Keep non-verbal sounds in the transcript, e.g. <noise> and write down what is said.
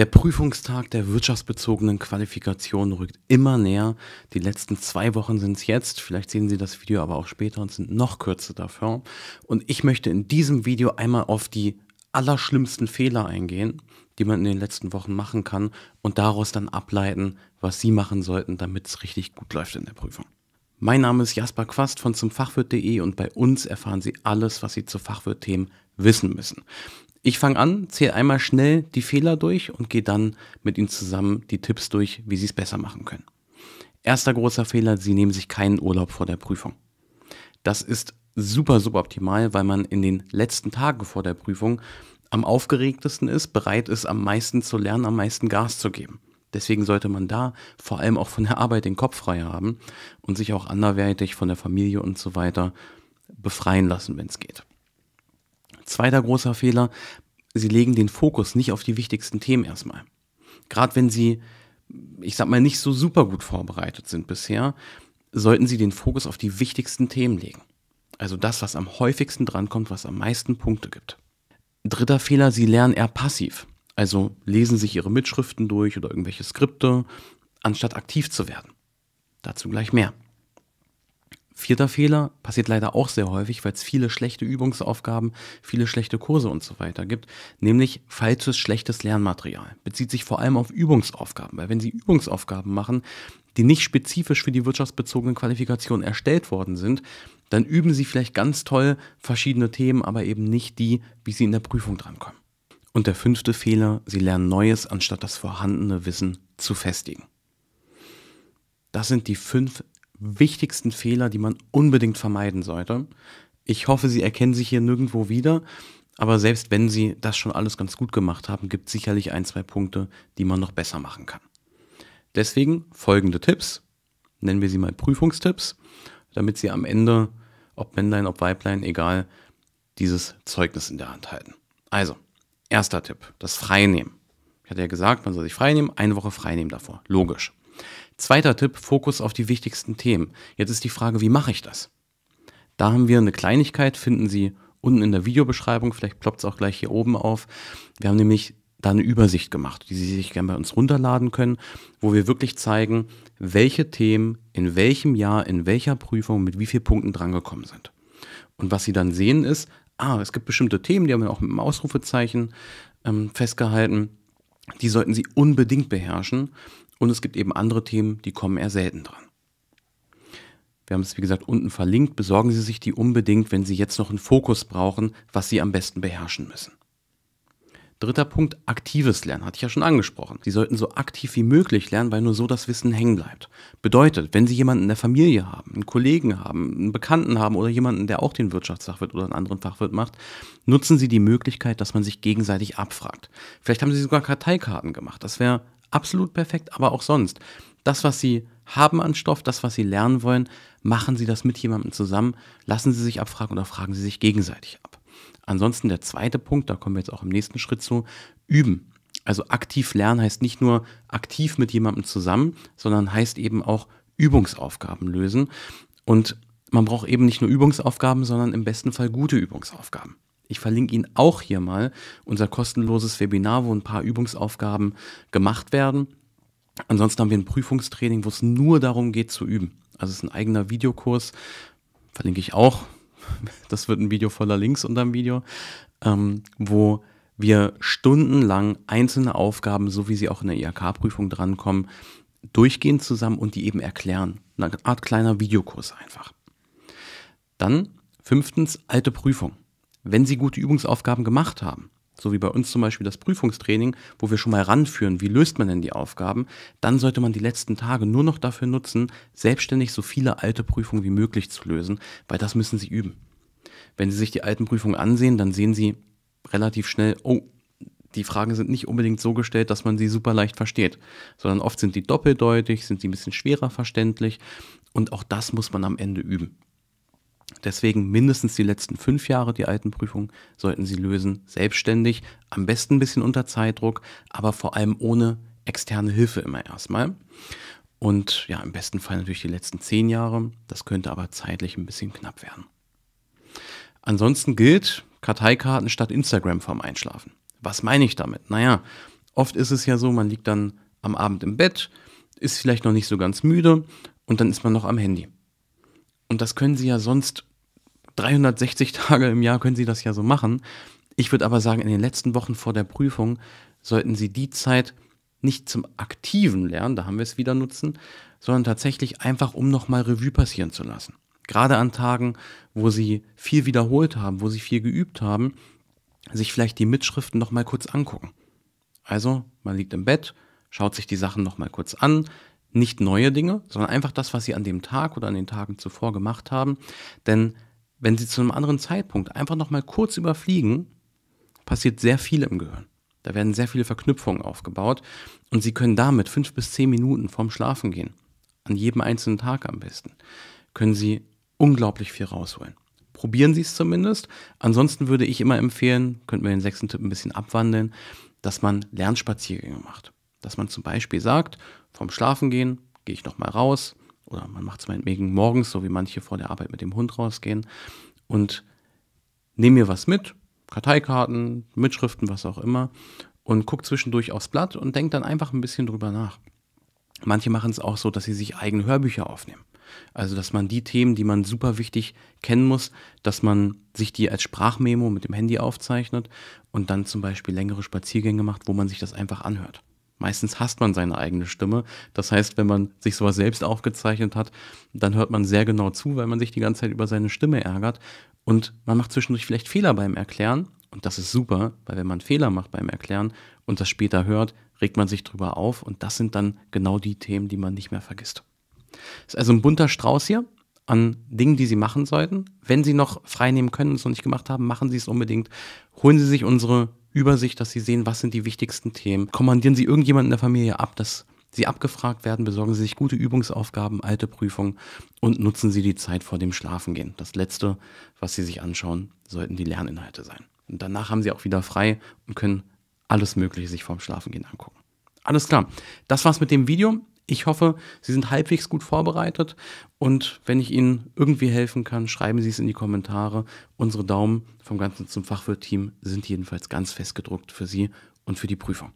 Der Prüfungstag der wirtschaftsbezogenen Qualifikation rückt immer näher. Die letzten zwei Wochen sind es jetzt. Vielleicht sehen Sie das Video aber auch später und sind noch kürzer dafür. Und ich möchte in diesem Video einmal auf die allerschlimmsten Fehler eingehen, die man in den letzten Wochen machen kann und daraus dann ableiten, was Sie machen sollten, damit es richtig gut läuft in der Prüfung. Mein Name ist Jasper Quast von zumfachwirt.de und bei uns erfahren Sie alles, was Sie zu Fachwirtthemen wissen müssen. Ich fange an, zähle einmal schnell die Fehler durch und gehe dann mit Ihnen zusammen die Tipps durch, wie Sie es besser machen können. Erster großer Fehler, Sie nehmen sich keinen Urlaub vor der Prüfung. Das ist super suboptimal, weil man in den letzten Tagen vor der Prüfung am aufgeregtesten ist, bereit ist, am meisten zu lernen, am meisten Gas zu geben. Deswegen sollte man da vor allem auch von der Arbeit den Kopf frei haben und sich auch anderweitig von der Familie und so weiter befreien lassen, wenn es geht. Zweiter großer Fehler, sie legen den Fokus nicht auf die wichtigsten Themen erstmal. Gerade wenn sie, ich sag mal, nicht so super gut vorbereitet sind bisher, sollten sie den Fokus auf die wichtigsten Themen legen. Also das, was am häufigsten drankommt, was am meisten Punkte gibt. Dritter Fehler, sie lernen eher passiv. Also lesen sich ihre Mitschriften durch oder irgendwelche Skripte, anstatt aktiv zu werden. Dazu gleich mehr. Vierter Fehler passiert leider auch sehr häufig, weil es viele schlechte Übungsaufgaben, viele schlechte Kurse und so weiter gibt, nämlich falsches, schlechtes Lernmaterial. Bezieht sich vor allem auf Übungsaufgaben, weil wenn Sie Übungsaufgaben machen, die nicht spezifisch für die wirtschaftsbezogenen Qualifikationen erstellt worden sind, dann üben Sie vielleicht ganz toll verschiedene Themen, aber eben nicht die, wie Sie in der Prüfung drankommen. Und der fünfte Fehler, Sie lernen Neues, anstatt das vorhandene Wissen zu festigen. Das sind die fünf wichtigsten Fehler, die man unbedingt vermeiden sollte. Ich hoffe, Sie erkennen sich hier nirgendwo wieder, aber selbst wenn Sie das schon alles ganz gut gemacht haben, gibt es sicherlich ein, zwei Punkte, die man noch besser machen kann. Deswegen folgende Tipps, nennen wir sie mal Prüfungstipps, damit Sie am Ende, ob Männlein, ob Weiblein, egal, dieses Zeugnis in der Hand halten. Also, erster Tipp, das Freinehmen. Ich hatte ja gesagt, man soll sich freinehmen, eine Woche freinehmen davor. Logisch. Zweiter Tipp, Fokus auf die wichtigsten Themen. Jetzt ist die Frage, wie mache ich das? Da haben wir eine Kleinigkeit, finden Sie unten in der Videobeschreibung, vielleicht ploppt es auch gleich hier oben auf. Wir haben nämlich da eine Übersicht gemacht, die Sie sich gerne bei uns runterladen können, wo wir wirklich zeigen, welche Themen in welchem Jahr, in welcher Prüfung, mit wie vielen Punkten drangekommen sind. Und was Sie dann sehen ist, ah, es gibt bestimmte Themen, die haben wir auch mit dem Ausrufezeichen ähm, festgehalten, die sollten Sie unbedingt beherrschen. Und es gibt eben andere Themen, die kommen eher selten dran. Wir haben es, wie gesagt, unten verlinkt. Besorgen Sie sich die unbedingt, wenn Sie jetzt noch einen Fokus brauchen, was Sie am besten beherrschen müssen. Dritter Punkt, aktives Lernen, hatte ich ja schon angesprochen. Sie sollten so aktiv wie möglich lernen, weil nur so das Wissen hängen bleibt. Bedeutet, wenn Sie jemanden in der Familie haben, einen Kollegen haben, einen Bekannten haben oder jemanden, der auch den Wirtschaftsfachwirt oder einen anderen Fachwirt macht, nutzen Sie die Möglichkeit, dass man sich gegenseitig abfragt. Vielleicht haben Sie sogar Karteikarten gemacht. Das wäre absolut perfekt, aber auch sonst. Das, was sie haben an Stoff, das, was sie lernen wollen, machen sie das mit jemandem zusammen, lassen sie sich abfragen oder fragen sie sich gegenseitig ab. Ansonsten der zweite Punkt, da kommen wir jetzt auch im nächsten Schritt zu, üben. Also aktiv lernen heißt nicht nur aktiv mit jemandem zusammen, sondern heißt eben auch Übungsaufgaben lösen. Und man braucht eben nicht nur Übungsaufgaben, sondern im besten Fall gute Übungsaufgaben. Ich verlinke Ihnen auch hier mal unser kostenloses Webinar, wo ein paar Übungsaufgaben gemacht werden. Ansonsten haben wir ein Prüfungstraining, wo es nur darum geht zu üben. Also es ist ein eigener Videokurs, verlinke ich auch. <laughs> Das wird ein Video voller Links unter dem Video, ähm, wo wir stundenlang einzelne Aufgaben, so wie sie auch in der IHK-Prüfung drankommen, durchgehen zusammen und die eben erklären. Eine Art kleiner Videokurs einfach. Dann fünftens alte Prüfung wenn sie gute Übungsaufgaben gemacht haben, so wie bei uns zum Beispiel das Prüfungstraining, wo wir schon mal ranführen, wie löst man denn die Aufgaben, dann sollte man die letzten Tage nur noch dafür nutzen, selbstständig so viele alte Prüfungen wie möglich zu lösen, weil das müssen sie üben. Wenn sie sich die alten Prüfungen ansehen, dann sehen sie relativ schnell, oh, die Fragen sind nicht unbedingt so gestellt, dass man sie super leicht versteht, sondern oft sind die doppeldeutig, sind sie ein bisschen schwerer verständlich und auch das muss man am Ende üben. Deswegen mindestens die letzten fünf Jahre, die alten Prüfungen, sollten Sie lösen, selbstständig, am besten ein bisschen unter Zeitdruck, aber vor allem ohne externe Hilfe immer erstmal. Und ja, im besten Fall natürlich die letzten zehn Jahre. Das könnte aber zeitlich ein bisschen knapp werden. Ansonsten gilt Karteikarten statt Instagram vorm Einschlafen. Was meine ich damit? Naja, oft ist es ja so, man liegt dann am Abend im Bett, ist vielleicht noch nicht so ganz müde und dann ist man noch am Handy. Und das können Sie ja sonst 360 Tage im Jahr können Sie das ja so machen. Ich würde aber sagen, in den letzten Wochen vor der Prüfung sollten Sie die Zeit nicht zum aktiven Lernen, da haben wir es wieder nutzen, sondern tatsächlich einfach, um nochmal Revue passieren zu lassen. Gerade an Tagen, wo Sie viel wiederholt haben, wo Sie viel geübt haben, sich vielleicht die Mitschriften nochmal kurz angucken. Also, man liegt im Bett, schaut sich die Sachen nochmal kurz an, nicht neue Dinge, sondern einfach das, was Sie an dem Tag oder an den Tagen zuvor gemacht haben, denn wenn sie zu einem anderen Zeitpunkt einfach nochmal kurz überfliegen, passiert sehr viel im Gehirn. Da werden sehr viele Verknüpfungen aufgebaut und sie können damit fünf bis zehn Minuten vorm Schlafen gehen, an jedem einzelnen Tag am besten, können sie unglaublich viel rausholen. Probieren Sie es zumindest. Ansonsten würde ich immer empfehlen, könnten wir den sechsten Tipp ein bisschen abwandeln, dass man Lernspaziergänge macht. Dass man zum Beispiel sagt, vorm Schlafengehen gehe ich nochmal raus, oder man macht es meinetwegen morgens, so wie manche vor der Arbeit mit dem Hund rausgehen und nehme mir was mit, Karteikarten, Mitschriften, was auch immer und gucke zwischendurch aufs Blatt und denke dann einfach ein bisschen drüber nach. Manche machen es auch so, dass sie sich eigene Hörbücher aufnehmen. Also, dass man die Themen, die man super wichtig kennen muss, dass man sich die als Sprachmemo mit dem Handy aufzeichnet und dann zum Beispiel längere Spaziergänge macht, wo man sich das einfach anhört. Meistens hasst man seine eigene Stimme. Das heißt, wenn man sich sowas selbst aufgezeichnet hat, dann hört man sehr genau zu, weil man sich die ganze Zeit über seine Stimme ärgert. Und man macht zwischendurch vielleicht Fehler beim Erklären. Und das ist super, weil wenn man Fehler macht beim Erklären und das später hört, regt man sich drüber auf. Und das sind dann genau die Themen, die man nicht mehr vergisst. Ist also ein bunter Strauß hier an Dingen, die sie machen sollten. Wenn sie noch frei nehmen können und es noch nicht gemacht haben, machen sie es unbedingt. Holen sie sich unsere Übersicht, dass sie sehen, was sind die wichtigsten Themen. Kommandieren sie irgendjemanden in der Familie ab, dass sie abgefragt werden, besorgen sie sich gute Übungsaufgaben, alte Prüfungen und nutzen sie die Zeit vor dem Schlafengehen. Das letzte, was sie sich anschauen, sollten die Lerninhalte sein. Und danach haben sie auch wieder frei und können alles Mögliche sich vorm Schlafengehen angucken. Alles klar. Das war's mit dem Video. Ich hoffe, Sie sind halbwegs gut vorbereitet und wenn ich Ihnen irgendwie helfen kann, schreiben Sie es in die Kommentare. Unsere Daumen vom ganzen zum Fachwirt-Team sind jedenfalls ganz fest gedruckt für Sie und für die Prüfung.